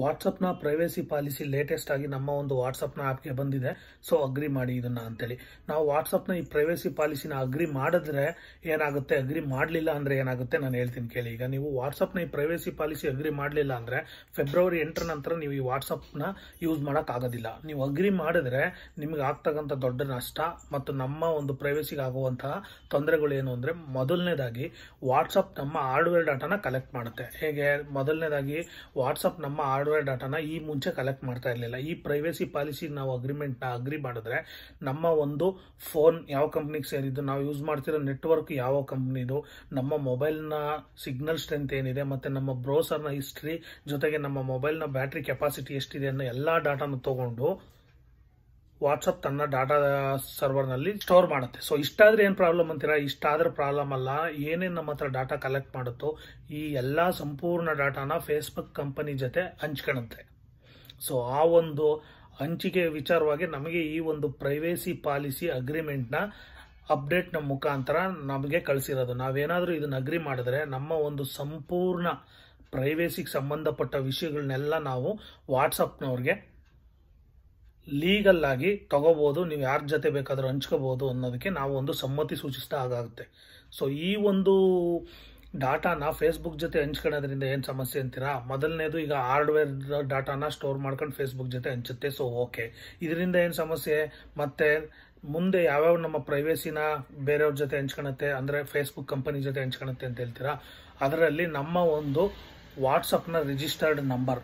ವಾಟ್ಸಪ್ನ privacy policy latest ಆಗಿ ನಮ್ಮ ಒಂದು ವಾಟ್ಸಪ್ನ ಆ್ಯಪ್ಗೆ ಬಂದಿದೆ ಸೊ ಅಗ್ರಿ ಮಾಡಿ ಇದನ್ನು ಅಂತೇಳಿ ನಾವು ವಾಟ್ಸಪ್ನ ಈ ಪ್ರೈವೇಸಿ ಪಾಲಿಸಿನ ಅಗ್ರಿ ಮಾಡಿದ್ರೆ ಏನಾಗುತ್ತೆ ಅಗ್ರಿ ಮಾಡಲಿಲ್ಲ ಅಂದರೆ ಏನಾಗುತ್ತೆ ನಾನು ಹೇಳ್ತೀನಿ ಕೇಳಿ ಈಗ ನೀವು ವಾಟ್ಸಪ್ನ ಈ ಪ್ರೈವೇಸಿ ಪಾಲಿಸಿ ಅಗ್ರಿ ಮಾಡಲಿಲ್ಲ ಅಂದರೆ ಫೆಬ್ರವರಿ ಎಂಟರ ನಂತರ ನೀವು ಈ ವಾಟ್ಸಪ್ನ ಯೂಸ್ ಮಾಡೋಕ್ಕಾಗೋದಿಲ್ಲ ನೀವು ಅಗ್ರಿ ಮಾಡಿದ್ರೆ ನಿಮಗೆ ಆಗ್ತಕ್ಕಂಥ ದೊಡ್ಡ ನಷ್ಟ ಮತ್ತು ನಮ್ಮ ಒಂದು ಪ್ರೈವೇಸಿಗೆ ಆಗುವಂತಹ ಏನು ಅಂದರೆ ಮೊದಲನೇದಾಗಿ ವಾಟ್ಸಪ್ ನಮ್ಮ ಹಾರ್ಡ್ವೇರ್ ಡಾಟಾನ ಕಲೆಕ್ಟ್ ಮಾಡುತ್ತೆ ಹೇಗೆ ಮೊದಲನೇದಾಗಿ ವಾಟ್ಸಪ್ ನಮ್ಮ ಹಾರ್ಡ್ವೇರ್ ಡಾಟಾನ ಈ ಮುಂಚೆ ಕಲೆಕ್ಟ್ ಮಾಡ್ತಾ ಇರಲಿಲ್ಲ ಈ ಪ್ರೈವೇಸಿ ಪಾಲಿಸಿ ನಾವು ಅಗ್ರಿಮೆಂಟ್ನ ಅಗ್ರಿ ಮಾಡಿದ್ರೆ ನಮ್ಮ ಒಂದು ಫೋನ್ ಯಾವ ಕಂಪ್ನಿಗೆ ಸೇರಿದ್ದು ನಾವು ಯೂಸ್ ಮಾಡ್ತಿರೋ ನೆಟ್ವರ್ಕ್ ಯಾವ ಕಂಪ್ನಿದು ನಮ್ಮ ಮೊಬೈಲ್ನ ಸಿಗ್ನಲ್ ಸ್ಟ್ರೆಂತ್ ಏನಿದೆ ಮತ್ತು ನಮ್ಮ ಬ್ರೋಸರ್ನ ಹಿಸ್ಟ್ರಿ ಜೊತೆಗೆ ನಮ್ಮ ಮೊಬೈಲ್ನ ಬ್ಯಾಟ್ರಿ ಕೆಪಾಸಿಟಿ ಎಷ್ಟಿದೆ ಅನ್ನೋ ಎಲ್ಲ ಡಾಟಾನು ತೊಗೊಂಡು ವಾಟ್ಸಪ್ ತನ್ನ ಡಾಟಾ ಸರ್ವರ್ನಲ್ಲಿ ಸ್ಟೋರ್ ಮಾಡುತ್ತೆ ಸೊ ಇಷ್ಟಾದ್ರೆ ಏನು ಪ್ರಾಬ್ಲಮ್ ಅಂತೀರಾ ಇಷ್ಟಾದ್ರೆ ಪ್ರಾಬ್ಲಮ್ ಅಲ್ಲ ಏನೇನು ನಮ್ಮ ಹತ್ರ ಡಾಟಾ ಕಲೆಕ್ಟ್ ಮಾಡುತ್ತೋ ಈ ಎಲ್ಲ ಸಂಪೂರ್ಣ ಡಾಟಾನ ಫೇಸ್ಬುಕ್ ಕಂಪನಿ ಜೊತೆ ಹಂಚ್ಕೊಳ್ಳುತ್ತೆ ಸೊ ಆ ಒಂದು ಹಂಚಿಕೆ ವಿಚಾರವಾಗಿ ನಮಗೆ ಈ ಒಂದು ಪ್ರೈವೇಸಿ ಪಾಲಿಸಿ ಅಗ್ರಿಮೆಂಟ್ನ ಅಪ್ಡೇಟ್ನ ಮುಖಾಂತರ ನಮಗೆ ಕಳಿಸಿರೋದು ನಾವೇನಾದರೂ ಇದನ್ನ ಅಗ್ರಿ ಮಾಡಿದ್ರೆ ನಮ್ಮ ಒಂದು ಸಂಪೂರ್ಣ ಪ್ರೈವೇಸಿಗೆ ಸಂಬಂಧಪಟ್ಟ ವಿಷಯಗಳನ್ನೆಲ್ಲ ನಾವು ವಾಟ್ಸಪ್ನವ್ರಿಗೆ ಲೀಗಲ್ ಆಗಿ ತಗೋಬೋದು ನೀವು ಯಾರ ಜೊತೆ ಬೇಕಾದರೂ ಹಂಚ್ಕೋಬೋದು ಅನ್ನೋದಕ್ಕೆ ನಾವು ಒಂದು ಸಮ್ಮತಿ ಸೂಚಿಸ್ತಾ ಆಗುತ್ತೆ ಸೊ ಈ ಒಂದು ಡಾಟಾನ ಫೇಸ್ಬುಕ್ ಜೊತೆ ಹಂಚ್ಕೊಳ್ಳೋದ್ರಿಂದ ಏನು ಸಮಸ್ಯೆ ಅಂತೀರಾ ಮೊದಲನೇದು ಈಗ ಹಾರ್ಡ್ವೇರ್ ಡಾಟಾನ ಸ್ಟೋರ್ ಮಾಡ್ಕೊಂಡು ಫೇಸ್ಬುಕ್ ಜೊತೆ ಹಂಚುತ್ತೆ ಸೊ ಓಕೆ ಇದರಿಂದ ಏನು ಸಮಸ್ಯೆ ಮತ್ತು ಮುಂದೆ ಯಾವ್ಯಾವ ನಮ್ಮ ಪ್ರೈವೇಸಿನ ಬೇರೆಯವ್ರ ಜೊತೆ ಹಂಚ್ಕೊಳತ್ತೆ ಅಂದರೆ ಫೇಸ್ಬುಕ್ ಕಂಪನಿ ಜೊತೆ ಹಂಚ್ಕೊಳತ್ತೆ ಅಂತ ಹೇಳ್ತೀರಾ ಅದರಲ್ಲಿ ನಮ್ಮ ಒಂದು ವಾಟ್ಸಪ್ನ ರಿಜಿಸ್ಟರ್ಡ್ ನಂಬರ್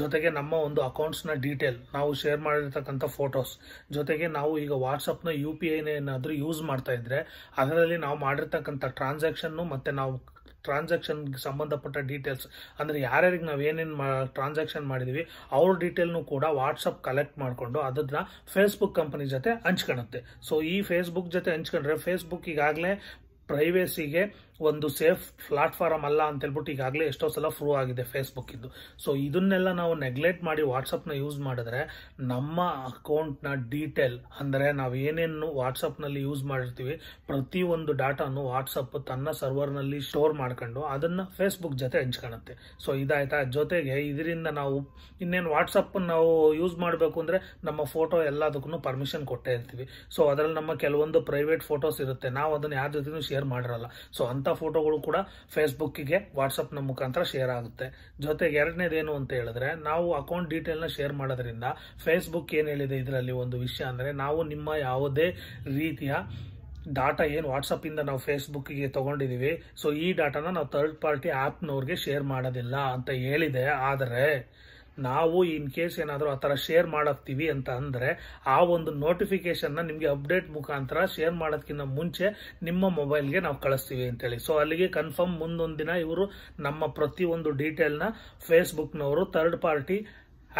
ಜೊತೆಗೆ ನಮ್ಮ ಒಂದು ಅಕೌಂಟ್ಸ್ನ ಡೀಟೇಲ್ ನಾವು ಶೇರ್ ಮಾಡಿರ್ತಕ್ಕಂಥ ಫೋಟೋಸ್ ಜೊತೆಗೆ ನಾವು ಈಗ ವಾಟ್ಸಪ್ನ ಯು ಪಿ ಐನ ಏನಾದರೂ ಯೂಸ್ ಮಾಡ್ತಾ ಇದ್ದರೆ ಅದರಲ್ಲಿ ನಾವು ಮಾಡಿರ್ತಕ್ಕಂಥ ಟ್ರಾನ್ಸಾಕ್ಷನ್ನು ಮತ್ತು ನಾವು ಟ್ರಾನ್ಸಾಕ್ಷನ್ಗೆ ಸಂಬಂಧಪಟ್ಟ ಡೀಟೇಲ್ಸ್ ಅಂದರೆ ಯಾರ್ಯಾರಿಗೆ ನಾವು ಏನೇನು ಮಾ ಟ್ರಾನ್ಸಾಕ್ಷನ್ ಮಾಡಿದ್ದೀವಿ ಅವ್ರ ಡೀಟೇಲ್ನು ಕೂಡ ವಾಟ್ಸಪ್ ಕಲೆಕ್ಟ್ ಮಾಡಿಕೊಂಡು ಅದನ್ನ ಫೇಸ್ಬುಕ್ ಕಂಪನಿ ಜೊತೆ ಹಂಚ್ಕೊಳ್ಳುತ್ತೆ ಸೊ ಈ ಫೇಸ್ಬುಕ್ ಜೊತೆ ಹಂಚ್ಕೊಂಡ್ರೆ ಫೇಸ್ಬುಕ್ ಈಗಾಗಲೇ ಪ್ರೈವೇಸಿಗೆ ಒಂದು ಸೇಫ್ ಪ್ಲಾಟ್ಫಾರ್ಮ್ ಅಲ್ಲ ಅಂತ ಹೇಳ್ಬಿಟ್ಟು ಈಗಾಗಲೇ ಎಷ್ಟೋ ಸಲ ಫ್ರೂ ಆಗಿದೆ ಫೇಸ್ಬುಕ್ ಇದ್ದು ಸೊ ಇದನ್ನೆಲ್ಲ ನಾವು ನೆಗ್ಲೆಕ್ಟ್ ಮಾಡಿ ವಾಟ್ಸಪ್ನ ಯೂಸ್ ಮಾಡಿದ್ರೆ ನಮ್ಮ ಅಕೌಂಟ್ನ ಡೀಟೇಲ್ ಅಂದರೆ ನಾವು ಏನೇನು ವಾಟ್ಸಪ್ನಲ್ಲಿ ಯೂಸ್ ಮಾಡಿರ್ತೀವಿ ಪ್ರತಿಯೊಂದು ಡಾಟಾನು ವಾಟ್ಸಪ್ ತನ್ನ ಸರ್ವರ್ನಲ್ಲಿ ಸ್ಟೋರ್ ಮಾಡ್ಕೊಂಡು ಅದನ್ನು ಫೇಸ್ಬುಕ್ ಜೊತೆ ಹಂಚ್ಕೊಳ್ಳುತ್ತೆ ಸೊ ಇದಾಯ್ತಾ ಜೊತೆಗೆ ಇದರಿಂದ ನಾವು ಇನ್ನೇನು ವಾಟ್ಸಪ್ ನಾವು ಯೂಸ್ ಮಾಡಬೇಕು ಅಂದರೆ ನಮ್ಮ ಫೋಟೋ ಎಲ್ಲದಕ್ಕೂ ಪರ್ಮಿಷನ್ ಕೊಟ್ಟೇ ಇರ್ತೀವಿ ಸೊ ಅದರಲ್ಲಿ ನಮ್ಮ ಕೆಲವೊಂದು ಪ್ರೈವೇಟ್ ಫೋಟೋಸ್ ಇರುತ್ತೆ ನಾವು ಅದನ್ನು ಯಾರ ಜೊತೆನೂ ಶೇರ್ ಮಾಡಿರಲ್ಲ ಸೊ ಅಂತ ಫೋಟೋಗಳು ಕೂಡ ಫೇಸ್ಬುಕ್ಕಿಗೆ ವಾಟ್ಸಪ್ನ ಮುಖಾಂತರ ಶೇರ್ ಆಗುತ್ತೆ ಜೊತೆಗೆ ಎರಡನೇದೇನು ಅಂತ ಹೇಳಿದ್ರೆ ನಾವು ಅಕೌಂಟ್ ಡೀಟೇಲ್ನ ಶೇರ್ ಮಾಡೋದ್ರಿಂದ ಫೇಸ್ಬುಕ್ ಏನು ಹೇಳಿದೆ ಇದರಲ್ಲಿ ಒಂದು ವಿಷಯ ಅಂದರೆ ನಾವು ನಿಮ್ಮ ಯಾವುದೇ ರೀತಿಯ ಡಾಟಾ ಏನು ವಾಟ್ಸಪ್ಪಿಂದ ನಾವು ಫೇಸ್ಬುಕ್ಕಿಗೆ ತೊಗೊಂಡಿದ್ದೀವಿ ಸೊ ಈ ಡಾಟಾನ ನಾವು ಥರ್ಡ್ ಪಾರ್ಟಿ ಆ್ಯಪ್ನವ್ರಿಗೆ ಶೇರ್ ಮಾಡೋದಿಲ್ಲ ಅಂತ ಹೇಳಿದೆ ಆದರೆ ನಾವು ಇನ್ ಕೇಸ್ ಏನಾದರೂ ಆ ಥರ ಶೇರ್ ಮಾಡಾಕ್ತೀವಿ ಅಂತ ಅಂದರೆ ಆ ಒಂದು ನೋಟಿಫಿಕೇಷನ್ನ ನಿಮಗೆ ಅಪ್ಡೇಟ್ ಮುಖಾಂತರ ಶೇರ್ ಮಾಡೋದಕ್ಕಿಂತ ಮುಂಚೆ ನಿಮ್ಮ ಮೊಬೈಲ್ಗೆ ನಾವು ಕಳಿಸ್ತೀವಿ ಅಂತೇಳಿ ಸೊ ಅಲ್ಲಿಗೆ ಕನ್ಫರ್ಮ್ ಮುಂದೊಂದು ದಿನ ಇವರು ನಮ್ಮ ಪ್ರತಿಯೊಂದು ಡೀಟೇಲ್ನ ಫೇಸ್ಬುಕ್ನವರು ಥರ್ಡ್ ಪಾರ್ಟಿ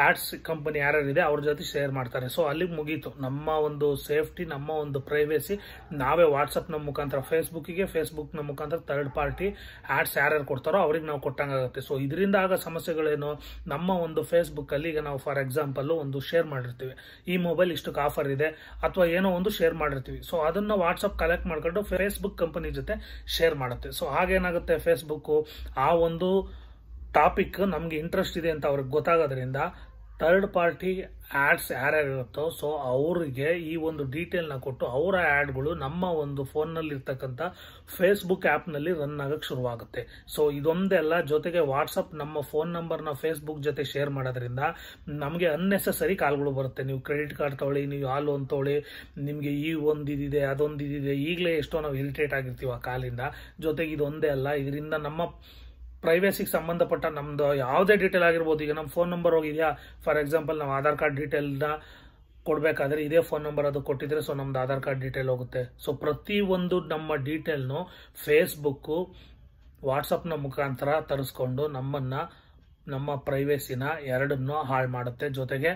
ಆಡ್ಸ್ ಕಂಪನಿ ಯಾರ್ಯಾರಿದೆ ಅವ್ರ ಜೊತೆ ಶೇರ್ ಮಾಡ್ತಾರೆ ಸೊ ಅಲ್ಲಿಗೆ ಮುಗೀತು ನಮ್ಮ ಒಂದು ಸೇಫ್ಟಿ ನಮ್ಮ ಒಂದು ಪ್ರೈವೇಸಿ ನಾವೇ ವಾಟ್ಸಪ್ನ ಮುಖಾಂತರ ಫೇಸ್ಬುಕ್ಕಿಗೆ ಫೇಸ್ಬುಕ್ನ ಮುಖಾಂತರ ಥರ್ಡ್ ಪಾರ್ಟಿ ಆಡ್ಸ್ ಯಾರ್ಯಾರು ಕೊಡ್ತಾರೋ ಅವ್ರಿಗೆ ನಾವು ಕೊಟ್ಟಂಗಾಗುತ್ತೆ ಸೊ ಇದರಿಂದ ಆಗ ಸಮಸ್ಯೆಗಳೇನು ನಮ್ಮ ಒಂದು ಫೇಸ್ಬುಕ್ಕಲ್ಲಿ ಈಗ ನಾವು ಫಾರ್ ಎಕ್ಸಾಂಪಲ್ಲು ಒಂದು ಶೇರ್ ಮಾಡಿರ್ತೀವಿ ಈ ಮೊಬೈಲ್ ಇಷ್ಟಕ್ಕೆ ಆಫರ್ ಇದೆ ಅಥವಾ ಏನೋ ಒಂದು ಶೇರ್ ಮಾಡಿರ್ತೀವಿ ಸೊ ಅದನ್ನು ವಾಟ್ಸಪ್ ಕಲೆಕ್ಟ್ ಮಾಡ್ಕೊಂಡು ಫೇಸ್ಬುಕ್ ಕಂಪನಿ ಜೊತೆ ಶೇರ್ ಮಾಡುತ್ತೆ ಸೊ ಹಾಗೇನಾಗುತ್ತೆ ಫೇಸ್ಬುಕ್ಕು ಆ ಒಂದು ಟಾಪಿಕ್ ನಮಗೆ ಇಂಟ್ರೆಸ್ಟ್ ಇದೆ ಅಂತ ಅವ್ರಿಗೆ ಗೊತ್ತಾಗೋದ್ರಿಂದ ಥರ್ಡ್ ಪಾರ್ಟಿ ಆ್ಯಡ್ಸ್ ಇರುತ್ತೋ ಸೊ ಅವರಿಗೆ ಈ ಒಂದು ಡೀಟೇಲ್ನ ಕೊಟ್ಟು ಅವರ ಆ್ಯಡ್ಗಳು ನಮ್ಮ ಒಂದು ಫೋನ್ನಲ್ಲಿರ್ತಕ್ಕಂಥ ಫೇಸ್ಬುಕ್ ಆ್ಯಪ್ನಲ್ಲಿ ರನ್ ಆಗೋಕ್ಕೆ ಶುರುವಾಗುತ್ತೆ ಸೊ ಇದೊಂದೆಲ್ಲ ಜೊತೆಗೆ ವಾಟ್ಸಪ್ ನಮ್ಮ ಫೋನ್ ನಂಬರ್ನ ಫೇಸ್ಬುಕ್ ಜೊತೆ ಶೇರ್ ಮಾಡೋದ್ರಿಂದ ನಮಗೆ ಅನ್ನೆಸಸರಿ ಕಾಲ್ಗಳು ಬರುತ್ತೆ ನೀವು ಕ್ರೆಡಿಟ್ ಕಾರ್ಡ್ ತೊಗೊಳ್ಳಿ ನೀವು ಆ ಲೋನ್ ತೊಗೊಳ್ಳಿ ನಿಮಗೆ ಈ ಒಂದು ಇದಿದೆ ಅದೊಂದು ಇದಿದೆ ಈಗಲೇ ಎಷ್ಟೋ ನಾವು ಇರಿಟೇಟ್ ಆಗಿರ್ತೀವಿ ಆ ಕಾಲಿಂದ ಜೊತೆಗೆ ಇದೊಂದೇ ಅಲ್ಲ ಇದರಿಂದ ನಮ್ಮ ಪ್ರೈವೇಸಿಗೆ ಸಂಬಂಧಪಟ್ಟ ನಮ್ದು ಯಾವುದೇ ಡೀಟೇಲ್ ಆಗಿರ್ಬೋದು ಈಗ ನಮ್ಮ ಫೋನ್ ನಂಬರ್ ಹೋಗಿದೆಯಾ ಫಾರ್ ಎಕ್ಸಾಂಪಲ್ ನಾವು ಆಧಾರ್ ಕಾರ್ಡ್ ಡೀಟೇಲ್ನ ಕೊಡಬೇಕಾದ್ರೆ ಇದೇ ಫೋನ್ ನಂಬರ್ ಅದು ಕೊಟ್ಟಿದ್ರೆ ಸೊ ನಮ್ದು ಆಧಾರ್ ಕಾರ್ಡ್ ಡೀಟೇಲ್ ಹೋಗುತ್ತೆ ಸೊ ಪ್ರತಿಯೊಂದು ನಮ್ಮ ಡೀಟೇಲ್ನು ಫೇಸ್ಬುಕ್ಕು ವಾಟ್ಸಪ್ನ ಮುಖಾಂತರ ತರಿಸ್ಕೊಂಡು ನಮ್ಮನ್ನು ನಮ್ಮ ಪ್ರೈವೇಸಿನ ಎರಡನ್ನೂ ಹಾಳು ಮಾಡುತ್ತೆ ಜೊತೆಗೆ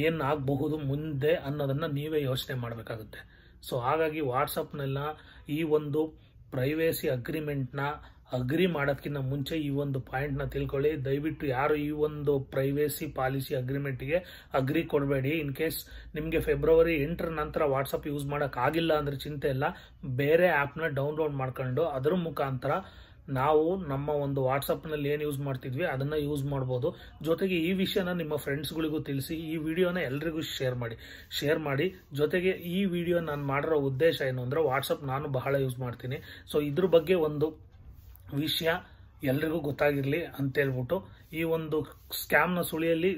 ಏನಾಗಬಹುದು ಮುಂದೆ ಅನ್ನೋದನ್ನು ನೀವೇ ಯೋಚನೆ ಮಾಡಬೇಕಾಗುತ್ತೆ ಸೊ ಹಾಗಾಗಿ ವಾಟ್ಸಪ್ನೆಲ್ಲ ಈ ಒಂದು ಪ್ರೈವೇಸಿ ಅಗ್ರಿಮೆಂಟ್ನ ಅಗ್ರಿ ಮಾಡೋದಕ್ಕಿಂತ ಮುಂಚೆ ಈ ಒಂದು ಪಾಯಿಂಟ್ನ ತಿಳ್ಕೊಳ್ಳಿ ದಯವಿಟ್ಟು ಯಾರು ಈ ಒಂದು ಪ್ರೈವೇಸಿ ಪಾಲಿಸಿ ಅಗ್ರಿಮೆಂಟ್ಗೆ ಅಗ್ರಿ ಕೊಡಬೇಡಿ ಇನ್ ಕೇಸ್ ನಿಮಗೆ ಫೆಬ್ರವರಿ ಎಂಟರ ನಂತರ ವಾಟ್ಸಪ್ ಯೂಸ್ ಮಾಡೋಕ್ಕಾಗಿಲ್ಲ ಅಂದರೆ ಚಿಂತೆ ಇಲ್ಲ ಬೇರೆ ಆ್ಯಪ್ನ ಡೌನ್ಲೋಡ್ ಮಾಡ್ಕೊಂಡು ಅದರ ಮುಖಾಂತರ ನಾವು ನಮ್ಮ ಒಂದು ವಾಟ್ಸಪ್ನಲ್ಲಿ ಏನು ಯೂಸ್ ಮಾಡ್ತಿದ್ವಿ ಅದನ್ನು ಯೂಸ್ ಮಾಡ್ಬೋದು ಜೊತೆಗೆ ಈ ವಿಷಯನ ನಿಮ್ಮ ಫ್ರೆಂಡ್ಸ್ಗಳಿಗೂ ತಿಳಿಸಿ ಈ ವಿಡಿಯೋನ ಎಲ್ರಿಗೂ ಶೇರ್ ಮಾಡಿ ಶೇರ್ ಮಾಡಿ ಜೊತೆಗೆ ಈ ವಿಡಿಯೋ ನಾನು ಮಾಡಿರೋ ಉದ್ದೇಶ ಏನು ಅಂದರೆ ವಾಟ್ಸಪ್ ನಾನು ಬಹಳ ಯೂಸ್ ಮಾಡ್ತೀನಿ ಸೊ ಇದ್ರ ಬಗ್ಗೆ ಒಂದು ವಿಷಯ ಎಲ್ರಿಗೂ ಗೊತ್ತಾಗಿರಲಿ ಹೇಳ್ಬಿಟ್ಟು ಈ ಒಂದು ಸ್ಕ್ಯಾಮ್ನ ಸುಳಿಯಲ್ಲಿ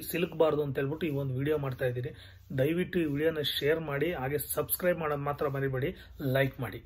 ಅಂತ ಹೇಳ್ಬಿಟ್ಟು ಈ ಒಂದು ವಿಡಿಯೋ ಮಾಡ್ತಾ ಇದ್ದೀನಿ ದಯವಿಟ್ಟು ಈ ವಿಡಿಯೋನ ಶೇರ್ ಮಾಡಿ ಹಾಗೆ ಸಬ್ಸ್ಕ್ರೈಬ್ ಮಾಡೋದು ಮಾತ್ರ ಮರಿಬೇಡಿ ಲೈಕ್ ಮಾಡಿ